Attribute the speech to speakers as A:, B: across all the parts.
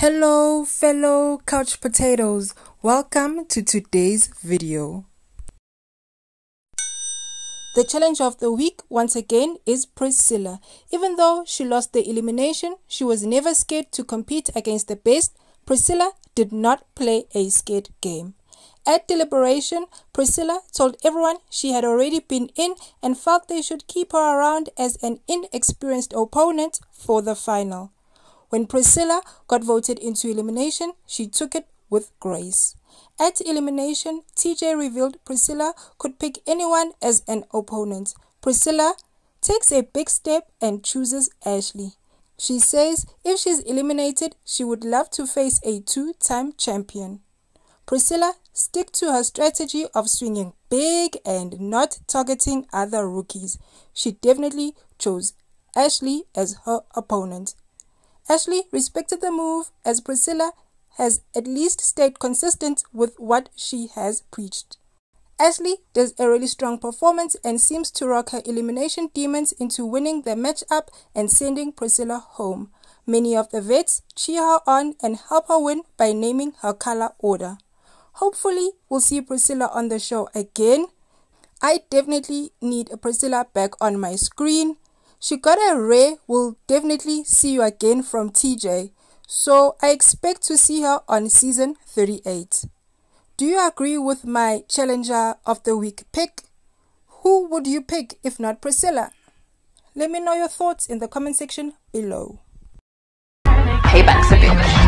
A: Hello fellow couch potatoes, welcome to today's video. The challenge of the week once again is Priscilla. Even though she lost the elimination, she was never scared to compete against the best. Priscilla did not play a scared game. At deliberation, Priscilla told everyone she had already been in and felt they should keep her around as an inexperienced opponent for the final. When Priscilla got voted into elimination, she took it with grace. At elimination, TJ revealed Priscilla could pick anyone as an opponent. Priscilla takes a big step and chooses Ashley. She says if she's eliminated, she would love to face a two time champion. Priscilla stick to her strategy of swinging big and not targeting other rookies. She definitely chose Ashley as her opponent. Ashley respected the move as Priscilla has at least stayed consistent with what she has preached. Ashley does a really strong performance and seems to rock her elimination demons into winning the matchup and sending Priscilla home. Many of the vets cheer her on and help her win by naming her color order. Hopefully, we'll see Priscilla on the show again. I definitely need Priscilla back on my screen a Ray will definitely see you again from TJ, so I expect to see her on season 38. Do you agree with my challenger of the week pick? Who would you pick if not Priscilla? Let me know your thoughts in the comment section below. Hey, Baxabitch.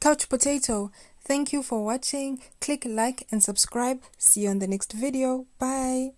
A: Couch Potato, thank you for watching. Click like and subscribe. See you on the next video. Bye.